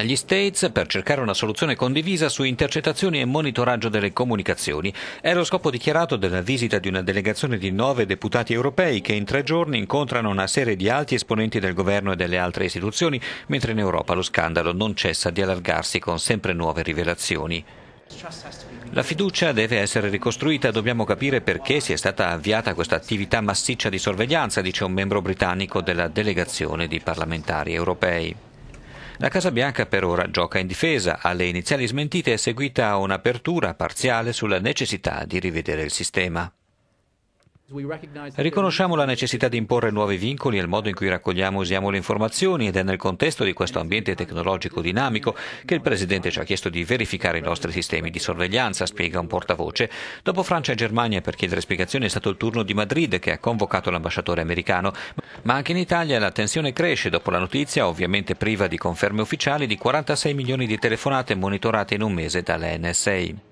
agli States per cercare una soluzione condivisa su intercettazioni e monitoraggio delle comunicazioni. Era lo scopo dichiarato della visita di una delegazione di nove deputati europei che in tre giorni incontrano una serie di alti esponenti del governo e delle altre istituzioni, mentre in Europa lo scandalo non cessa di allargarsi con sempre nuove rivelazioni. La fiducia deve essere ricostruita, dobbiamo capire perché sia stata avviata questa attività massiccia di sorveglianza, dice un membro britannico della delegazione di parlamentari europei. La Casa Bianca per ora gioca in difesa, alle iniziali smentite è seguita un'apertura parziale sulla necessità di rivedere il sistema. Riconosciamo la necessità di imporre nuovi vincoli al modo in cui raccogliamo e usiamo le informazioni ed è nel contesto di questo ambiente tecnologico dinamico che il Presidente ci ha chiesto di verificare i nostri sistemi di sorveglianza, spiega un portavoce. Dopo Francia e Germania per chiedere spiegazioni è stato il turno di Madrid che ha convocato l'ambasciatore americano, ma anche in Italia la tensione cresce dopo la notizia, ovviamente priva di conferme ufficiali, di 46 milioni di telefonate monitorate in un mese dalla NSA.